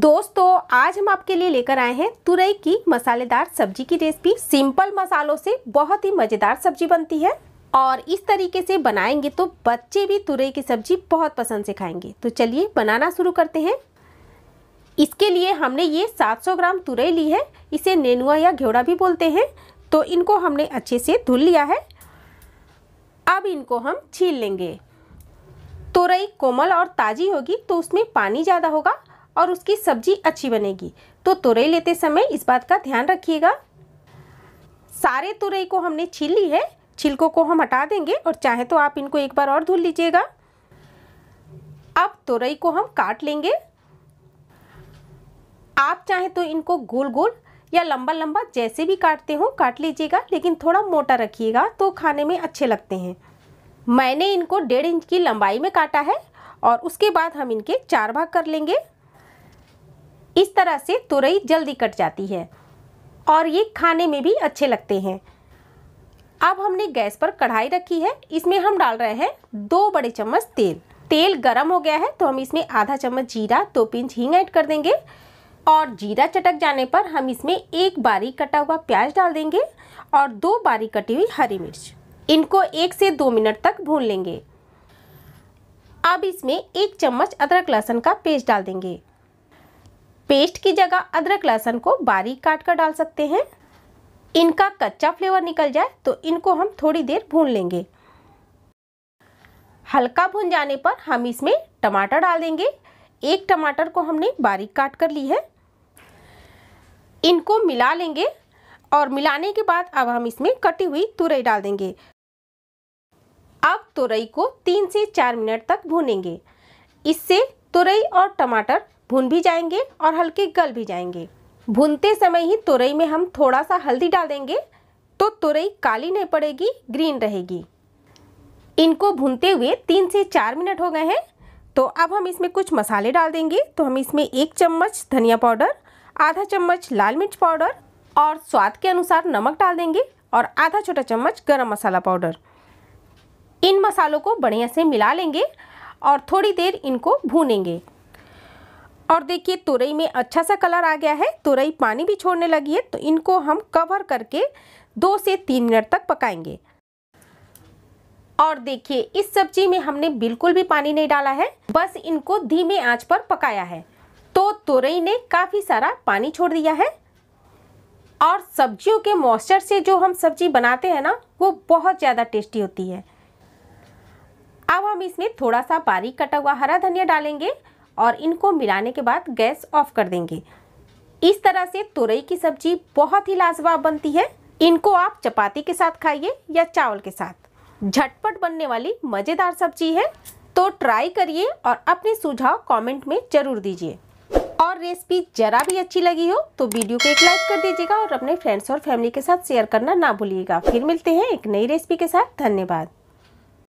दोस्तों आज हम आपके लिए लेकर आए हैं तुरई की मसालेदार सब्जी की रेसिपी सिंपल मसालों से बहुत ही मज़ेदार सब्जी बनती है और इस तरीके से बनाएंगे तो बच्चे भी तुरई की सब्जी बहुत पसंद से खाएंगे तो चलिए बनाना शुरू करते हैं इसके लिए हमने ये 700 ग्राम तुरई ली है इसे नेनुआ या घेवड़ा भी बोलते हैं तो इनको हमने अच्छे से धुल लिया है अब इनको हम छील लेंगे तुरई कोमल और ताज़ी होगी तो उसमें पानी ज़्यादा होगा और उसकी सब्जी अच्छी बनेगी तो तुरई लेते समय इस बात का ध्यान रखिएगा सारे तुरई को हमने छील ली है छिलकों को हम हटा देंगे और चाहे तो आप इनको एक बार और धुल लीजिएगा अब तुरई को हम काट लेंगे आप चाहे तो इनको गोल गोल या लंबा लंबा जैसे भी काटते हो काट लीजिएगा लेकिन थोड़ा मोटा रखिएगा तो खाने में अच्छे लगते हैं मैंने इनको डेढ़ इंच की लंबाई में काटा है और उसके बाद हम इनके चार भाग कर लेंगे इस तरह से तुरई जल्दी कट जाती है और ये खाने में भी अच्छे लगते हैं अब हमने गैस पर कढ़ाई रखी है इसमें हम डाल रहे हैं दो बड़े चम्मच तेल तेल गरम हो गया है तो हम इसमें आधा चम्मच जीरा दो पिंच हींग ऐड कर देंगे और जीरा चटक जाने पर हम इसमें एक बारीक कटा हुआ प्याज डाल देंगे और दो बारीक कटी हुई हरी मिर्च इनको एक से दो मिनट तक भून लेंगे अब इसमें एक चम्मच अदरक लहसुन का पेस्ट डाल देंगे पेस्ट की जगह अदरक लहसुन को बारीक काट कर डाल सकते हैं इनका कच्चा फ्लेवर निकल जाए तो इनको हम थोड़ी देर भून लेंगे हल्का भून जाने पर हम इसमें टमाटर डाल देंगे एक टमाटर को हमने बारीक काट कर ली है इनको मिला लेंगे और मिलाने के बाद अब हम इसमें कटी हुई तुरई डाल देंगे अब तुरई को तीन से चार मिनट तक भूनेंगे इससे तुरई और टमाटर भून भी जाएंगे और हल्के गल भी जाएंगे भुनते समय ही तुरई में हम थोड़ा सा हल्दी डाल देंगे तो तुरई काली नहीं पड़ेगी ग्रीन रहेगी इनको भूनते हुए तीन से चार मिनट हो गए हैं तो अब हम इसमें कुछ मसाले डाल देंगे तो हम इसमें एक चम्मच धनिया पाउडर आधा चम्मच लाल मिर्च पाउडर और स्वाद के अनुसार नमक डाल देंगे और आधा छोटा चम्मच गरम मसाला पाउडर इन मसालों को बढ़िया से मिला लेंगे और थोड़ी देर इनको भूनेंगे और देखिए तुरई में अच्छा सा कलर आ गया है तुरई पानी भी छोड़ने लगी है तो इनको हम कवर करके दो से तीन मिनट तक पकाएंगे और देखिए इस सब्जी में हमने बिल्कुल भी पानी नहीं डाला है बस इनको धीमे आंच पर पकाया है तो तुरई ने काफ़ी सारा पानी छोड़ दिया है और सब्जियों के मॉइस्चर से जो हम सब्जी बनाते हैं ना वो बहुत ज़्यादा टेस्टी होती है अब हम इसमें थोड़ा सा बारीक कटा हुआ हरा धनिया डालेंगे और इनको मिलाने के बाद गैस ऑफ कर देंगे इस तरह से तुरई की सब्जी बहुत ही लाजवाब बनती है इनको आप चपाती के साथ खाइए या चावल के साथ झटपट बनने वाली मज़ेदार सब्जी है तो ट्राई करिए और अपने सुझाव कमेंट में ज़रूर दीजिए और रेसिपी जरा भी अच्छी लगी हो तो वीडियो को एक लाइक कर दीजिएगा और अपने फ्रेंड्स और फैमिली के साथ शेयर करना ना भूलिएगा फिर मिलते हैं एक नई रेसिपी के साथ धन्यवाद